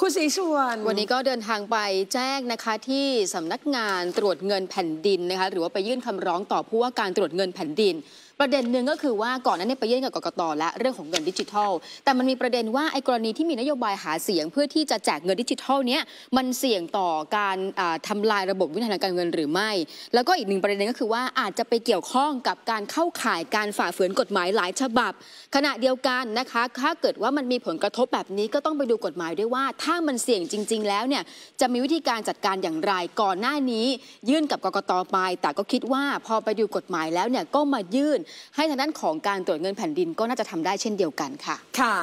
คุณศรีสุวรรณวันนี้ก็เดินทางไปแจ้งนะคะที่สำนักงานตรวจเงินแผ่นดินนะคะ หรือว่าไปยื่นคำร้องต่อผู้ว่าการตรวจเงินแผ่นดินประเด็นหนึ่งก็คือว่าก่อนนั้นเนี่ยไปยื่นกับกกตและเรื่องของเงินดิจิทัล แต่มันมีประเด็นว่าไอ้กรณีที่มีนโยบายหาเสียงเพื่อที่จะแจกเงินดิจิทัลเนี้ยมันเสี่ยงต่อการทำลายระบบวิธีการเงินหรือไม่ แล้วก็อีกหนึ่งประเด็นก็คือว่าอาจจะไปเกี่ยวข้องกับการเข้าข่ายการฝ่าฝืนกฎหมายหลายฉบับ ขณะเดียวกันนะคะถ้าเกิดว่ามันมีผลกระทบแบบนี้ก็ต้องไปดูกฎหมายด้วยว่า ถ้ามันเสี่ยงจริง ๆ แล้วเนี่ยจะมีวิธีการจัดการอย่างไรก่อนหน้านี้ ยื่นกับกกตไป แต่ก็คิดว่าพอไปดูกฎหมายแล้วเนี่ยก็มายื่นให้ทางด้านของการตรวจเงินแผ่นดินก็น่าจะทำได้เช่นเดียวกันค่ะ ค่ะ